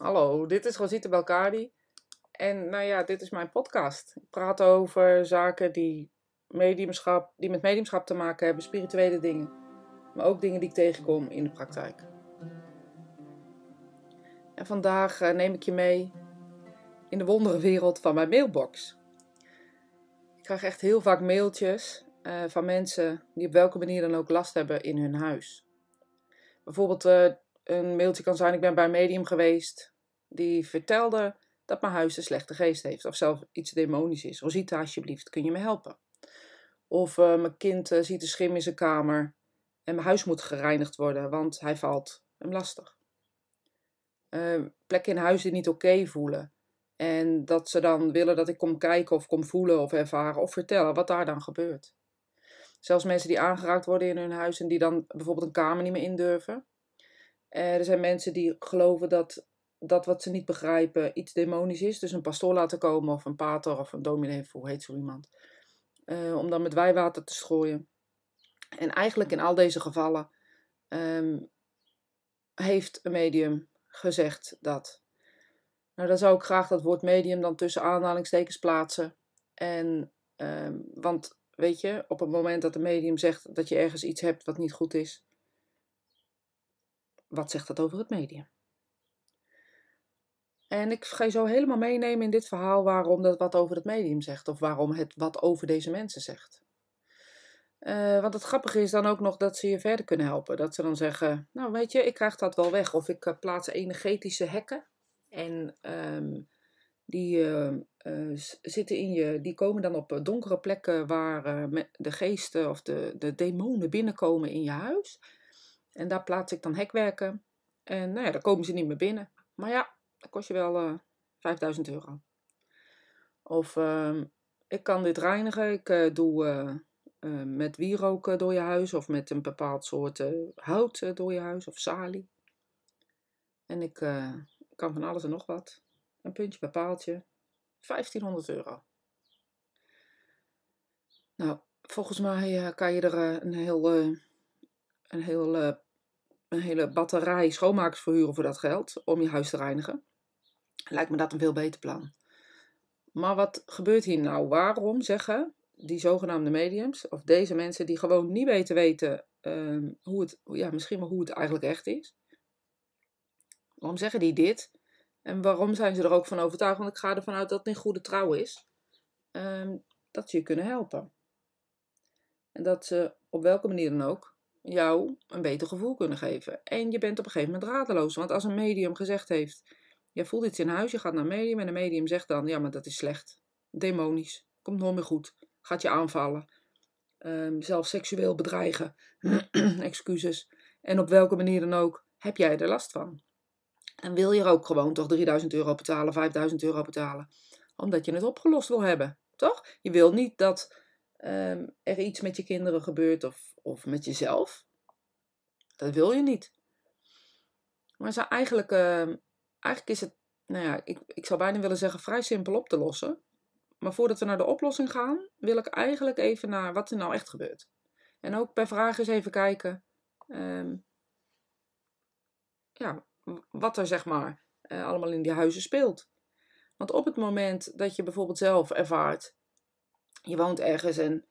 hallo, dit is Rosita Belkadi. En nou ja, dit is mijn podcast. Ik praat over zaken die, mediumschap, die met mediumschap te maken hebben, spirituele dingen. Maar ook dingen die ik tegenkom in de praktijk. En vandaag eh, neem ik je mee in de wonderenwereld van mijn mailbox. Ik krijg echt heel vaak mailtjes eh, van mensen die op welke manier dan ook last hebben in hun huis. Bijvoorbeeld eh, een mailtje kan zijn: Ik ben bij een medium geweest die vertelde dat mijn huis een slechte geest heeft of zelfs iets demonisch is. Rosita, alsjeblieft, kun je me helpen? Of eh, mijn kind eh, ziet een schim in zijn kamer en mijn huis moet gereinigd worden, want hij valt hem lastig. Eh, plekken in huis die niet oké voelen. En dat ze dan willen dat ik kom kijken of kom voelen of ervaren of vertellen wat daar dan gebeurt. Zelfs mensen die aangeraakt worden in hun huis en die dan bijvoorbeeld een kamer niet meer indurven. Eh, er zijn mensen die geloven dat dat wat ze niet begrijpen iets demonisch is. Dus een pastoor laten komen of een pater of een dominee, hoe heet zo iemand. Eh, om dan met wijwater te strooien. En eigenlijk in al deze gevallen ehm, heeft een medium gezegd dat. Nou, dan zou ik graag dat woord medium dan tussen aanhalingstekens plaatsen. En, ehm, want weet je, op het moment dat een medium zegt dat je ergens iets hebt wat niet goed is, wat zegt dat over het medium? En ik ga je zo helemaal meenemen in dit verhaal waarom dat wat over het medium zegt of waarom het wat over deze mensen zegt. Uh, want het grappige is dan ook nog dat ze je verder kunnen helpen. Dat ze dan zeggen, nou weet je, ik krijg dat wel weg. Of ik eh, plaats energetische hekken. En ehm, die, eh, zitten in je, die komen dan op donkere plekken waar de geesten of de, de demonen binnenkomen in je huis. En daar plaats ik dan hekwerken. En nou ja, daar komen ze niet meer binnen. Maar ja, dat kost je wel uh, eh, 5000 euro. Of ehm, ik kan dit reinigen. Ik eh, doe eh, met wierook door je huis. Of met een bepaald soort hout door je huis. Of salie. En ik kan van alles en nog wat. Een puntje bij paaltje. 1500 euro. Nou, volgens mij kan je er een heel een hele, eh, hele batterij schoonmakers verhuren voor dat geld om je huis te reinigen. Lijkt me dat een veel beter plan. Maar wat gebeurt hier nou? Waarom zeggen die zogenaamde mediums, of deze mensen die gewoon niet weten weten ehm, hoe het, ja, misschien wel hoe het eigenlijk echt is. Waarom zeggen die dit? En waarom zijn ze er ook van overtuigd? Want ik ga ervan uit dat het in goede trouw is. Ehm, dat ze je kunnen helpen. En dat ze op welke manier dan ook jou een beter gevoel kunnen geven. En je bent op een gegeven moment radeloos. Want als een medium gezegd heeft: je voelt iets in huis, je gaat naar een medium. En een medium zegt dan: Ja, maar dat is slecht. Demonisch. Komt nooit meer goed. Gaat je aanvallen. Um, zelf seksueel bedreigen. Excuses. En op welke manier dan ook heb jij er last van. En wil je er ook gewoon toch 3000 euro betalen, 5000 euro betalen? Omdat je het opgelost wil hebben. Toch? Je wil niet dat Ehm, er iets met je kinderen gebeurt of, of met jezelf. Dat wil je niet. Maar eigenlijk, ehm, eigenlijk is het, nou ja, ik, ik zou bijna willen zeggen, vrij simpel op te lossen. Maar voordat we naar de oplossing gaan, wil ik eigenlijk even naar wat er nou echt gebeurt. En ook bij vragen eens even kijken, ehm, ja, wat er zeg maar eh, allemaal in die huizen speelt. Want op het moment dat je bijvoorbeeld zelf ervaart je woont ergens en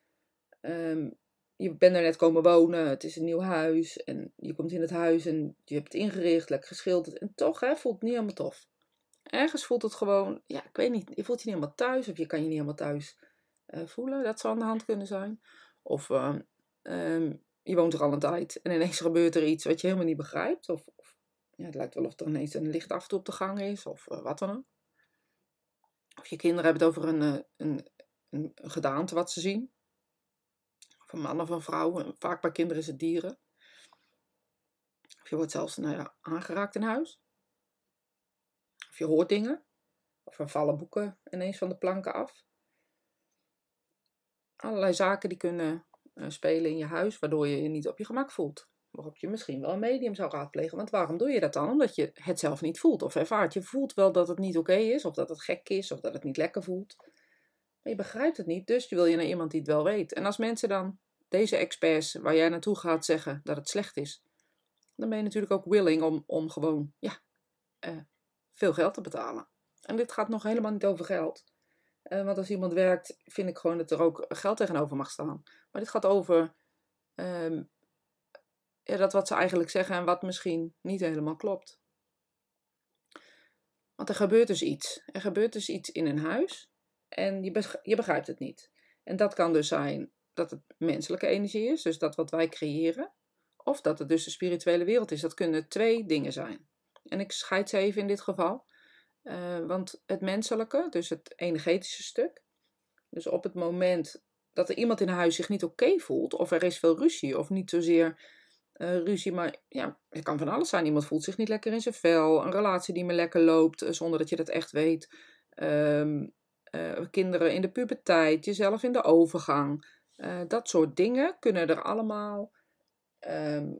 ehm, je bent er net komen wonen. Het is een nieuw huis en je komt in het huis en je hebt het ingericht, lekker geschilderd. En toch hè, voelt het niet helemaal tof. Ergens voelt het gewoon, ja, ik weet niet, je voelt je niet helemaal thuis of je kan je niet helemaal thuis eh, voelen. Dat zou aan de hand kunnen zijn. Of ehm, ehm, je woont er al een tijd en ineens gebeurt er iets wat je helemaal niet begrijpt. Of, of ja, het lijkt wel of er ineens een licht af op de gang is of eh, wat dan ook. Of je kinderen hebben het over een, eh, een een gedaante wat ze zien. man mannen, een vrouwen. Vaak bij kinderen is het dieren. Of je wordt zelfs nou ja, aangeraakt in huis. Of je hoort dingen. Of er vallen boeken ineens van de planken af. Allerlei zaken die kunnen eh, spelen in je huis, waardoor je je niet op je gemak voelt. Waarop je misschien wel een medium zou raadplegen. Want waarom doe je dat dan? Omdat je het zelf niet voelt of ervaart. Je voelt wel dat het niet oké is, of dat het gek is, of dat het niet lekker voelt je begrijpt het niet, dus je wil je naar iemand die het wel weet. En als mensen dan deze experts waar jij naartoe gaat zeggen dat het slecht is, dan ben je natuurlijk ook willing om, om gewoon ja, eh, veel geld te betalen. En dit gaat nog helemaal niet over geld. Eh, want als iemand werkt, vind ik gewoon dat er ook geld tegenover mag staan. Maar dit gaat over ehm, dat wat ze eigenlijk zeggen en wat misschien niet helemaal klopt. Want er gebeurt dus iets. Er gebeurt dus iets in een huis en je, je begrijpt het niet. En dat kan dus zijn dat het menselijke energie is, dus dat wat wij creëren, of dat het dus de spirituele wereld is. Dat kunnen twee dingen zijn. En ik scheid ze even in dit geval, eh, want het menselijke, dus het energetische stuk, dus op het moment dat er iemand in huis zich niet oké voelt, of er is veel ruzie, of niet zozeer eh, ruzie, maar ja, het kan van alles zijn. Iemand voelt zich niet lekker in zijn vel, een relatie die me lekker loopt, eh, zonder dat je dat echt weet. Ehm, eh, kinderen in de puberteit, jezelf in de overgang. Eh, dat soort dingen kunnen er allemaal ehm,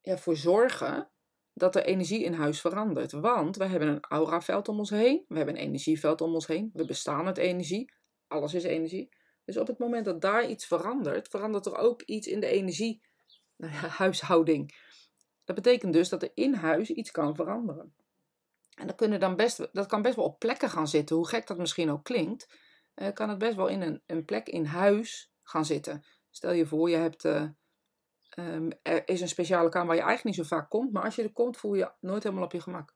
ja, voor zorgen dat er energie in huis verandert. Want we hebben een auraveld om ons heen, we hebben een energieveld om ons heen, we bestaan uit energie, alles is energie. Dus op het moment dat daar iets verandert, verandert er ook iets in de energie, nou ja, huishouding. Dat betekent dus dat er in huis iets kan veranderen. En dat, kunnen dan best, dat kan best wel op plekken gaan zitten, hoe gek dat misschien ook klinkt. Eh, kan het best wel in een, een, plek in huis gaan zitten. Stel je voor, je hebt, eh, ehm, er is een speciale kamer waar je eigenlijk niet zo vaak komt. Maar als je er komt, voel je je nooit helemaal op je gemak.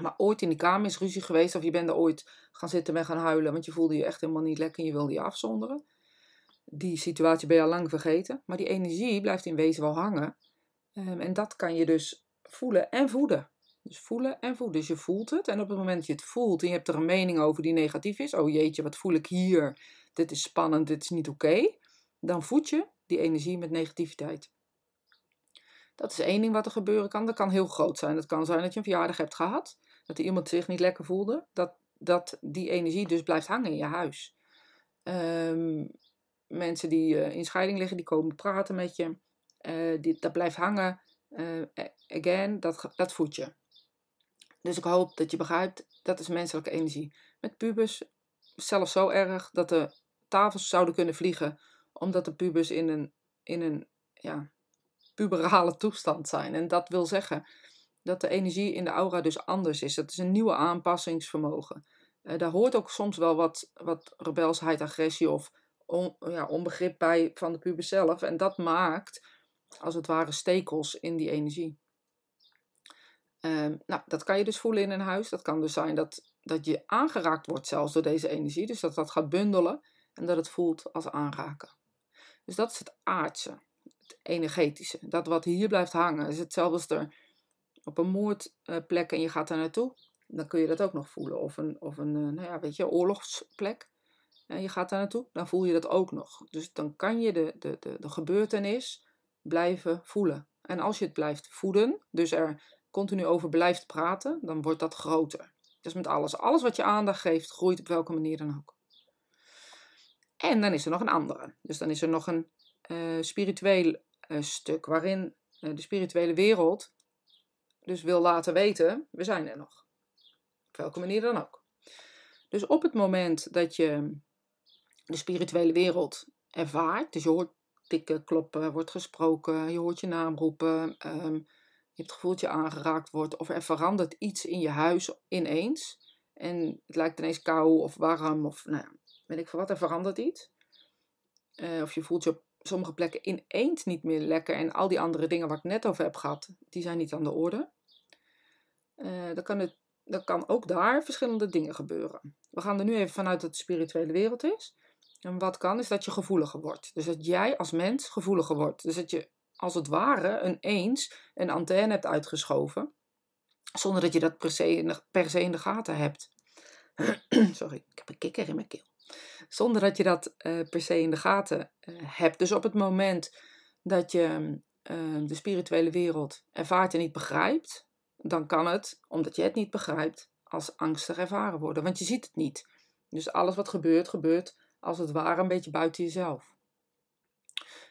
Maar ooit in die kamer is ruzie geweest of je bent er ooit gaan zitten en gaan huilen. Want je voelde je echt helemaal niet lekker en je wilde je afzonderen. Die situatie ben je al lang vergeten. Maar die energie blijft in wezen wel hangen. Ehm, en dat kan je dus voelen en voeden. Dus voelen en voelen. Dus je voelt het. En op het moment dat je het voelt en je hebt er een mening over die negatief is. Oh jeetje, wat voel ik hier? Dit is spannend, dit is niet oké. Dan voed je die energie met negativiteit. Dat is één ding wat er gebeuren kan. Dat kan heel groot zijn. Dat kan zijn dat je een verjaardag hebt gehad. Dat iemand zich niet lekker voelde. Dat, dat die energie dus blijft hangen in je huis. Ehm, mensen die eh, in scheiding liggen, die komen praten met je. Eh, dat blijft hangen. Eh, again, dat, dat voed je. Dus ik hoop dat je begrijpt, dat is menselijke energie. Met pubers zelfs zo erg dat de tafels zouden kunnen vliegen, omdat de pubers in een, in een ja, puberale toestand zijn. En dat wil zeggen dat de energie in de aura dus anders is. Dat is een nieuwe aanpassingsvermogen. Eh, daar hoort ook soms wel wat, wat rebelsheid, agressie of ja, onbegrip bij van de puber zelf. En dat maakt als het ware stekels in die energie. Ehm, nou, dat kan je dus voelen in een huis. Dat kan dus zijn dat, dat je aangeraakt wordt zelfs door deze energie. Dus dat dat gaat bundelen en dat het voelt als aanraken. Dus dat is het aardse, het energetische. Dat wat hier blijft hangen is hetzelfde als er op een moordplek en je gaat daar naartoe. Dan kun je dat ook nog voelen. Of een, of een eh, nou ja, weet je, oorlogsplek. En je gaat daar naartoe, dan voel je dat ook nog. Dus dan kan je de, de, de gebeurtenis blijven voelen. En als je het blijft voeden, dus er continu over blijft praten, dan wordt dat groter. Dus met alles. Alles wat je aandacht geeft, groeit op welke manier dan ook. En dan is er nog een andere. Dus dan is er nog een uh, spiritueel eh, stuk waarin eh, de spirituele wereld dus wil laten weten, we zijn er nog. Op welke manier dan ook. Dus op het moment dat je de spirituele wereld ervaart, dus je hoort tikken, kloppen, wordt gesproken, je hoort je naam roepen, ehm, je hebt het gevoel je aangeraakt wordt of er verandert iets in je huis ineens. En het lijkt ineens kou of warm of nou ja, weet ik veel wat, er verandert iets. Eh, of je voelt je op sommige plekken ineens niet meer lekker en al die andere dingen waar ik net over heb gehad, die zijn niet aan de orde. Eh, dan, kan het, dan kan ook daar verschillende dingen gebeuren. We gaan er nu even vanuit dat de spirituele wereld is. En wat kan, is dat je gevoeliger wordt. Dus dat jij als mens gevoeliger wordt. Dus dat je als het ware een eens een antenne hebt uitgeschoven, zonder dat je dat per se in de, gaten hebt. Sorry, ik heb een kikker in mijn keel. Zonder dat je dat eh, per se in de gaten eh, hebt. Dus op het moment dat je eh, de spirituele wereld ervaart en niet begrijpt, dan kan het, omdat je het niet begrijpt, als angstig ervaren worden. Want je ziet het niet. Dus alles wat gebeurt, gebeurt als het ware een beetje buiten jezelf.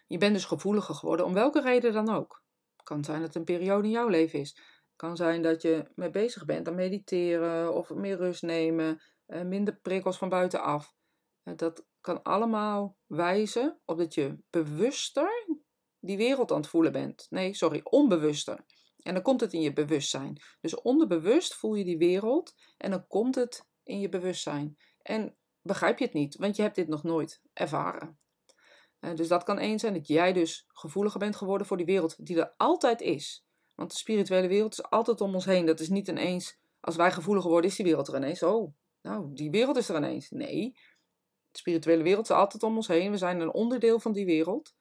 Je bent dus gevoeliger geworden, om welke reden dan ook. kan zijn dat het een periode in jouw leven is. kan zijn dat je mee bezig bent aan mediteren of meer rust nemen, eh, minder prikkels van buitenaf. Eh, dat kan allemaal wijzen op dat je bewuster die wereld aan het voelen bent. Nee, sorry, onbewuster. En dan komt het in je bewustzijn. Dus onderbewust voel je die wereld en dan komt het in je bewustzijn. En begrijp je het niet, want je hebt dit nog nooit ervaren. Eh, dus dat kan één zijn, dat jij dus gevoeliger bent geworden voor die wereld die er altijd is. Want de spirituele wereld is altijd om ons heen. Dat is niet ineens, als wij gevoeliger worden, is die wereld er ineens. Oh, nou, die wereld is er ineens. Nee, de spirituele wereld is altijd om ons heen. We zijn een onderdeel van die wereld.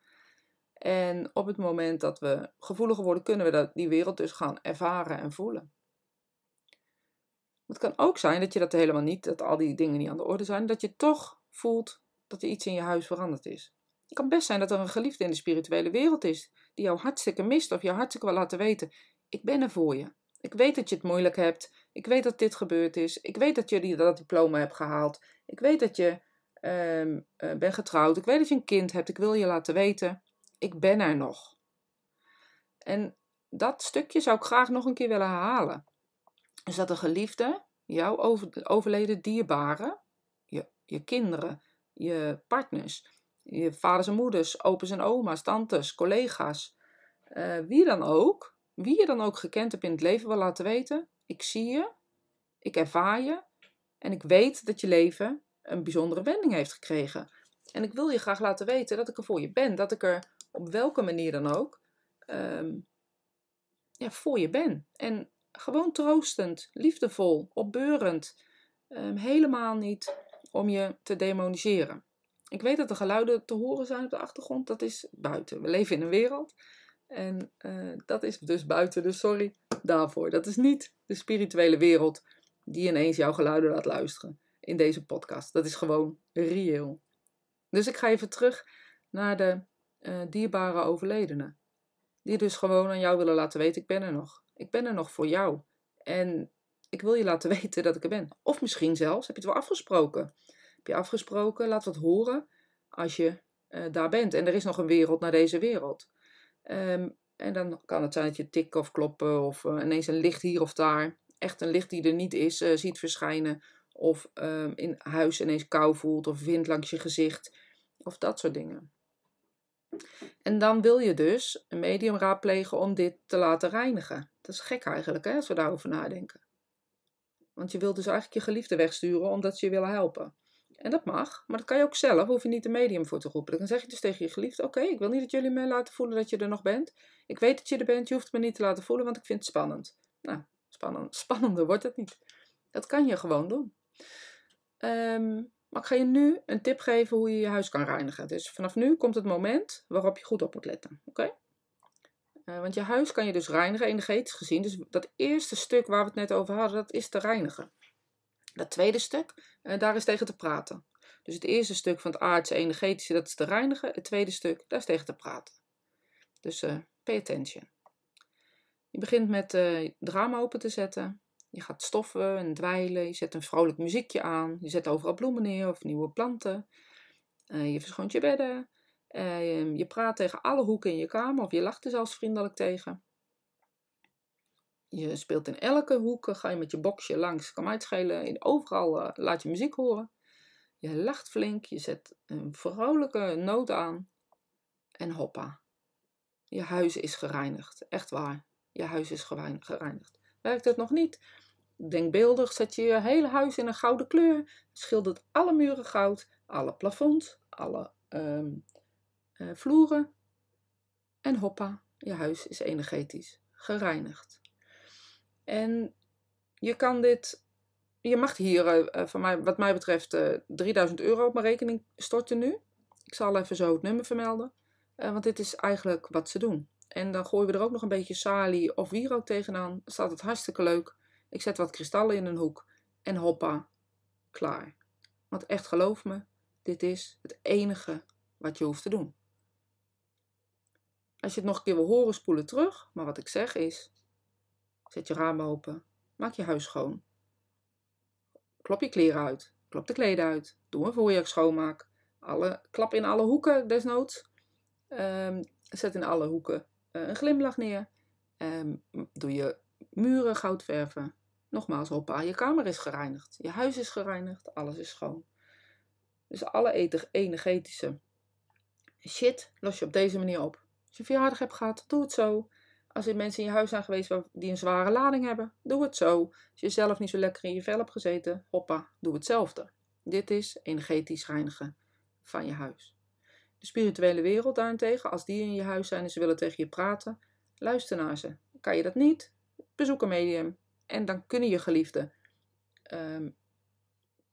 En op het moment dat we gevoeliger worden, kunnen we dat, die wereld dus gaan ervaren en voelen. Het kan ook zijn dat je dat helemaal niet, dat al die dingen niet aan de orde zijn, dat je toch voelt dat er iets in je huis veranderd is. Het kan best zijn dat er een geliefde in de spirituele wereld is, die jou hartstikke mist of jou hartstikke wil laten weten: Ik ben er voor je. Ik weet dat je het moeilijk hebt. Ik weet dat dit gebeurd is. Ik weet dat je dat diploma hebt gehaald. Ik weet dat je ehm, eh, bent getrouwd. Ik weet dat je een kind hebt. Ik wil je laten weten: Ik ben er nog. En dat stukje zou ik graag nog een keer willen herhalen. Is dat een geliefde, jouw overleden dierbare, je, je kinderen, je partners, je vaders en moeders, opa's en oma's, tantes, collega's. Eh, wie dan ook. Wie je dan ook gekend hebt in het leven wil laten weten. Ik zie je. Ik ervaar je. En ik weet dat je leven een bijzondere wending heeft gekregen. En ik wil je graag laten weten dat ik er voor je ben. Dat ik er op welke manier dan ook ehm, ja, voor je ben. En gewoon troostend, liefdevol, opbeurend. Ehm, helemaal niet om je te demoniseren. Ik weet dat er geluiden te horen zijn op de achtergrond. Dat is buiten. We leven in een wereld. En eh, dat is dus buiten. Dus sorry daarvoor. Dat is niet de spirituele wereld die ineens jouw geluiden laat luisteren in deze podcast. Dat is gewoon reëel. Dus ik ga even terug naar de eh, dierbare overledenen. Die dus gewoon aan jou willen laten weten: ik ben er nog. Ik ben er nog voor jou. En ik wil je laten weten dat ik er ben. Of misschien zelfs heb je het wel afgesproken je afgesproken? Laat wat horen als je eh, daar bent. En er is nog een wereld naar deze wereld. Ehm, en dan kan het zijn dat je tikken of kloppen of eh, ineens een licht hier of daar. Echt een licht die er niet is, eh, ziet verschijnen. Of ehm, in huis ineens kou voelt of wind langs je gezicht. Of dat soort dingen. En dan wil je dus een medium raadplegen om dit te laten reinigen. Dat is gek eigenlijk, hè, als we daarover nadenken. Want je wilt dus eigenlijk je geliefde wegsturen omdat ze je willen helpen. En dat mag, maar dat kan je ook zelf, hoef je niet een medium voor te roepen. Dan zeg je dus tegen je geliefde, oké, ik wil niet dat jullie mij laten voelen dat je er nog bent. Ik weet dat je er bent, je hoeft me niet te laten voelen, want ik vind het spannend. Nou, spannend, spannender wordt het niet. Dat kan je gewoon doen. Ehm, maar ik ga je nu een tip geven hoe je je huis kan reinigen. Dus vanaf nu komt het moment waarop je goed op moet letten. Oké? Eh, want je huis kan je dus reinigen, energetisch gezien. Dus dat eerste stuk waar we het net over hadden, dat is te reinigen. Dat tweede stuk, eh, daar is tegen te praten. Dus het eerste stuk van het aardse energetische, dat is te reinigen. Het tweede stuk, daar is tegen te praten. Dus eh, pay attention. Je begint met uh, eh, drama open te zetten. Je gaat stoffen en dweilen. Je zet een vrolijk muziekje aan. Je zet overal bloemen neer of nieuwe planten. je verschoont je bedden. je praat tegen alle hoeken in je kamer of je lacht er zelfs vriendelijk tegen je speelt in elke hoek, eh, ga je met je boxje langs, kan uitschelen. Overal eh, laat je muziek horen. Je lacht flink, je zet een vrolijke noot aan. En hoppa. Je huis is gereinigd. Echt waar. Je huis is gereinigd. Werkt het nog niet? Denkbeeldig zet je je hele huis in een gouden kleur. Schildert alle muren goud, alle plafonds, alle ehm, eh, vloeren. En hoppa, je huis is energetisch gereinigd. En je kan dit. Je mag hier, eh, eh, van mij, wat mij betreft, 3000 eh, euro op mijn rekening storten nu. Ik zal even zo het nummer vermelden. want dit is eigenlijk wat ze doen. En dan gooien we er ook nog een beetje salie of wierook tegenaan. Dan Staat het hartstikke leuk. Ik zet wat kristallen in een hoek. En hoppa, klaar. Want echt geloof me, dit is het enige wat je hoeft te doen. Als je het nog een keer wil horen, spoelen terug. Maar wat ik zeg is, Zet je ramen open. Maak je huis schoon. Klop je kleren uit. Klop de kleden uit. Doe een voorjaar schoonmaak. Alle, klap in alle hoeken, desnoods. Ehm, zet in alle hoeken eh, een glimlach neer. Ehm, doe je muren goud verven. Nogmaals, hoppa, je kamer is gereinigd. Je huis is gereinigd. Alles is schoon. Dus alle energetische shit los je op deze manier op. Als je verjaardag hebt gehad, doe het zo. Als er mensen in je huis zijn geweest die een zware lading hebben, doe het zo. Als je zelf niet zo lekker in je vel hebt gezeten, hoppa, doe hetzelfde. Dit is energetisch reinigen van je huis. De spirituele wereld daarentegen, als die in je huis zijn en ze willen tegen je praten, luister naar ze. Kan je dat niet? Bezoek een medium. En dan kunnen je geliefden ehm,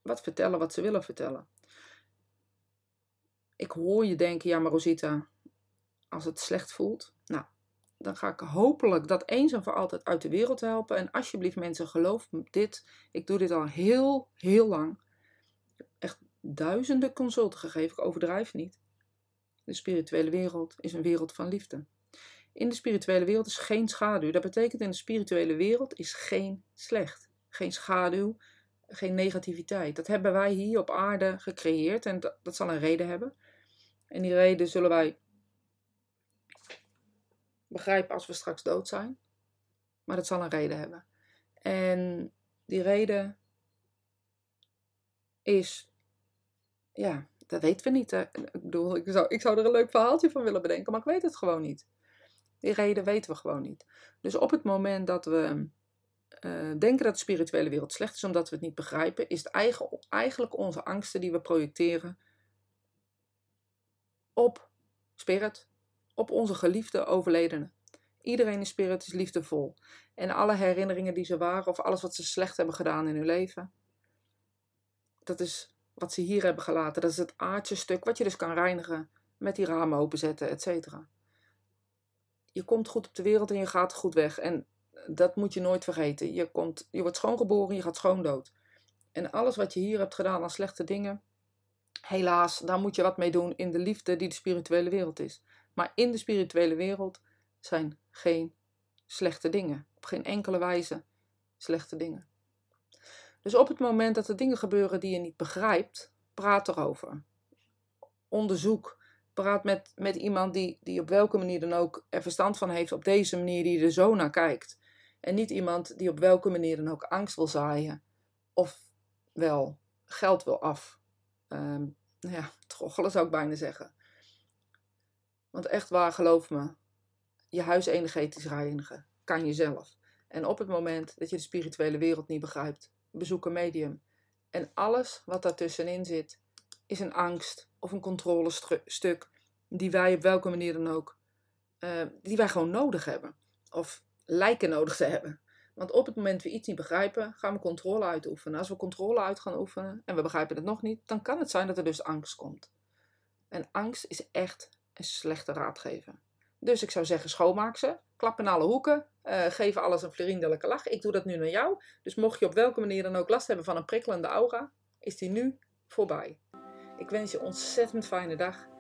wat vertellen wat ze willen vertellen. Ik hoor je denken, ja maar Rosita, als het slecht voelt, dan ga ik hopelijk dat eens en voor altijd uit de wereld helpen. En alsjeblieft mensen, geloof dit. Ik doe dit al heel, heel lang. Echt duizenden consulten gegeven, ik overdrijf niet. De spirituele wereld is een wereld van liefde. In de spirituele wereld is geen schaduw. Dat betekent in de spirituele wereld is geen slecht. Geen schaduw, geen negativiteit. Dat hebben wij hier op aarde gecreëerd en dat, dat zal een reden hebben. En die reden zullen wij begrijpen als we straks dood zijn. Maar dat zal een reden hebben. En die reden is, ja, dat weten we niet. Ik bedoel, ik zou, ik zou er een leuk verhaaltje van willen bedenken, maar ik weet het gewoon niet. Die reden weten we gewoon niet. Dus op het moment dat we eh, denken dat de spirituele wereld slecht is omdat we het niet begrijpen, is het eigenlijk onze angsten die we projecteren op spirit, op onze geliefde overledene. Iedereen in spirit is liefdevol. En alle herinneringen die ze waren, of alles wat ze slecht hebben gedaan in hun leven, dat is wat ze hier hebben gelaten. Dat is het aardse stuk wat je dus kan reinigen met die ramen openzetten, et cetera. Je komt goed op de wereld en je gaat goed weg. En dat moet je nooit vergeten. Je, komt, je wordt schoongeboren, je gaat schoon dood. En alles wat je hier hebt gedaan aan slechte dingen, helaas, daar moet je wat mee doen in de liefde die de spirituele wereld is. Maar in de spirituele wereld zijn geen slechte dingen. Op geen enkele wijze slechte dingen. Dus op het moment dat er dingen gebeuren die je niet begrijpt, praat erover. Onderzoek. Praat met, met iemand die, die op welke manier dan ook er verstand van heeft, op deze manier die er zo naar kijkt. En niet iemand die op welke manier dan ook angst wil zaaien. Of wel geld wil af. Um, ja, troggelen zou ik bijna zeggen. Want echt waar, geloof me, je huis energetisch reinigen kan je zelf. En op het moment dat je de spirituele wereld niet begrijpt, bezoek een medium. En alles wat daartussenin zit, is een angst of een controlestuk die wij op welke manier dan ook, eh, die wij gewoon nodig hebben. Of lijken nodig te hebben. Want op het moment we iets niet begrijpen, gaan we controle uitoefenen. Als we controle uit gaan oefenen en we begrijpen het nog niet, dan kan het zijn dat er dus angst komt. En angst is echt een slechte raad geven. Dus ik zou zeggen, schoonmaak ze. klappen alle hoeken. Eh, geven alles een vriendelijke lach. Ik doe dat nu naar jou. Dus mocht je op welke manier dan ook last hebben van een prikkelende aura, is die nu voorbij. Ik wens je ontzettend fijne dag.